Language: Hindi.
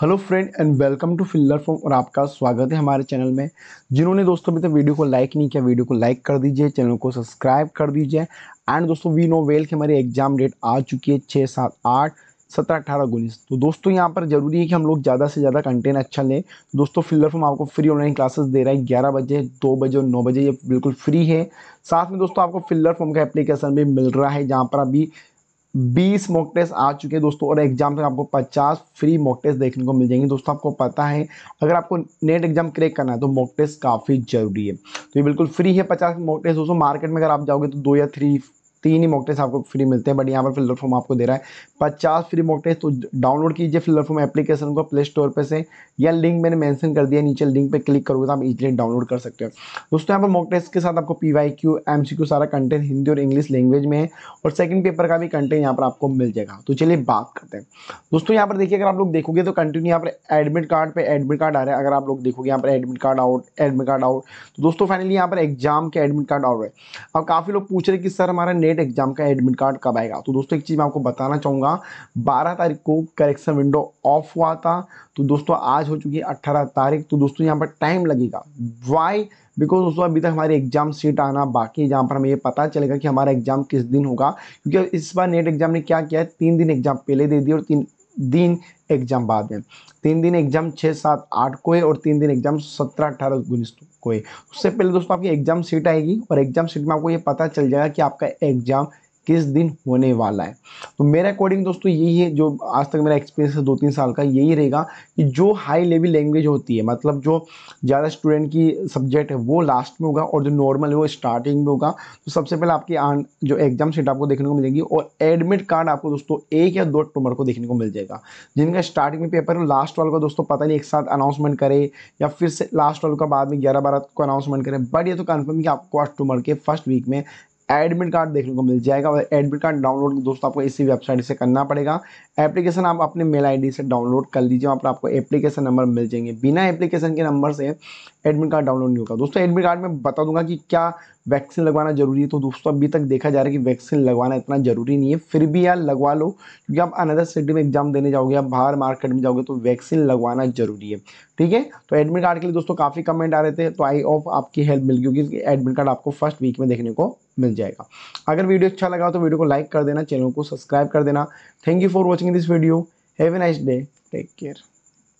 hello friend and welcome to filler form और आपका स्वागत है हमारे चैनल में जिन्होंने दोस्तों अभी तक वीडियो को लाइक नहीं किया वीडियो को लाइक कर दीजिए चैनल को सब्सक्राइब कर दीजिए एंड दोस्तों वी नो वेल के हमारी एग्जाम डेट आ चुकी है छः सात आठ सत्रह अठारह उन्नीस तो दोस्तों यहाँ पर जरूरी है कि हम लोग ज़्यादा से ज़्यादा कंटेंट अच्छा लें दोस्तों फिल्लर फॉर्म आपको फ्री ऑनलाइन क्लासेस दे रहा है ग्यारह बजे दो बजे और नौ बजे ये बिल्कुल फ्री है साथ में दोस्तों आपको फिल्लर फॉर्म का एप्लीकेशन भी मिल रहा है जहाँ पर अभी बीस मॉक टेस्ट आ चुके हैं दोस्तों और एग्जाम तक आपको पचास फ्री मॉक टेस्ट देखने को मिल जाएंगे दोस्तों आपको पता है अगर आपको नेट एग्जाम क्रैक करना है तो मॉक टेस्ट काफ़ी जरूरी है तो ये बिल्कुल फ्री है पचास मॉक टेस्ट दोस्तों मार्केट में अगर आप जाओगे तो दो या थ्री तीन ही मॉक टेस्ट आपको फ्री मिलते हैं बट यहाँ पर फिल्टर फॉर्म आपको दे रहा है पचास फ्री मॉक टेस्ट तो डाउनलोड कीजिए फिल्टर फॉर्म एप्लीकेशन को प्ले स्टोर पर से या लिंक मैंने मेंशन कर दिया नीचे लिंक पे क्लिक करोगे तो आप इजीली डाउनलोड कर सकते हो दोस्तों यहाँ पर मॉक टेस्ट के साथ आपको P Y Q M C Q सारा कंटेंट हिंदी और इंग्लिश लैंग्वेज में है और सेकंड पेपर का भी कंटेंट यहाँ पर आपको मिल जाएगा तो चलिए बात करते हैं दोस्तों यहाँ पर देखिए अगर आप लोग देखोगे तो कंटिन्यू यहाँ पर एडमिट कार्ड पर एडमिट कार्ड आ रहा है अगर आप लोग देखोगे यहाँ पर admit card out admit card out तो दोस्तों फाइनली यहाँ पर एग्जाम के एडमिट कार्ड आउट है अब काफ़ी लोग पूछ रहे कि सर हमारा नेट एग्जाम का एडमिट कार्ड कब आएगा तो दोस्तों एक चीज़ मैं आपको बताना चाहूँगा बारह तारीख को करेक्शन विंडो ऑफ हुआ था तो दोस्तों आज हो चुकी है अट्ठारह तारीख तो दोस्तों यहाँ पर टाइम लगेगा वाई बिकॉज दोस्तों अभी तक हमारी एग्जाम सीट आना बाकी है जहाँ पर हमें ये पता चलेगा कि हमारा एग्जाम किस दिन होगा क्योंकि इस बार नेट एग्जाम ने क्या किया है तीन दिन एग्जाम पहले दे दिए और तीन दिन एग्जाम बाद में तीन दिन एग्जाम छः सात आठ को है और तीन दिन एग्जाम सत्रह अठारह उन्नीस को है उससे पहले दोस्तों आपकी एग्जाम सीट आएगी और एग्जाम सीट में आपको ये पता चल जाएगा कि आपका एग्जाम किस दिन होने वाला है तो मेरे अकॉर्डिंग दोस्तों यही है जो आज तक मेरा एक्सपीरियंस है दो तीन साल का यही रहेगा कि जो हाई लेवल लैंग्वेज होती है मतलब जो ज़्यादा स्टूडेंट की सब्जेक्ट है वो लास्ट में होगा और जो नॉर्मल है वो स्टार्टिंग में होगा तो सबसे पहले आपकी आन, जो एग्जाम सीट आपको देखने को मिलेगी और एडमिट कार्ड आपको दोस्तों एक या दो अक्टूबर को देखने को मिल जाएगा जिनका स्टार्टिंग में पेपर है लास्ट वाल का दोस्तों पता नहीं एक साथ अनाउंसमेंट करे या फिर से लास्ट वाल का बाद में ग्यारह बारह को अनाउंसमेंट करें बट ये तो कन्फर्म कि आपको अक्टूबर के फर्स्ट वीक में एडमिट कार्ड देखने को मिल जाएगा और एडमिट कार्ड डाउनलोड दोस्तों आपको इसी वेबसाइट से करना पड़ेगा एप्लीकेशन आप अपने मेल आईडी से डाउनलोड कर लीजिए वहाँ पर आपको एप्लीकेशन नंबर मिल जाएंगे बिना एप्लीकेशन के नंबर से एडमिट कार्ड डाउनलोड नहीं होगा दोस्तों एडमिट कार्ड में बता दूंगा कि क्या वैक्सीन लगवाना जरूरी है तो दोस्तों अभी तक देखा जा रहा है कि वैक्सीन लगवाना इतना जरूरी नहीं है फिर भी यार लगवा लो क्योंकि आप अनदर सिटी में एग्जाम देने जाओगे आप बाहर मार्केट में जाओगे तो वैक्सीन लगवाना जरूरी है ठीक है तो एडमिट कार्ड के लिए दोस्तों काफ़ी कमेंट आ रहे थे तो आई होप आपकी हेल्प मिल गई क्योंकि एडमिट कार्ड आपको फर्स्ट वीक में देखने को मिल जाएगा अगर वीडियो अच्छा लगा तो वीडियो को लाइक कर देना चैनल को सब्सक्राइब कर देना thank you for watching this video have a nice day take care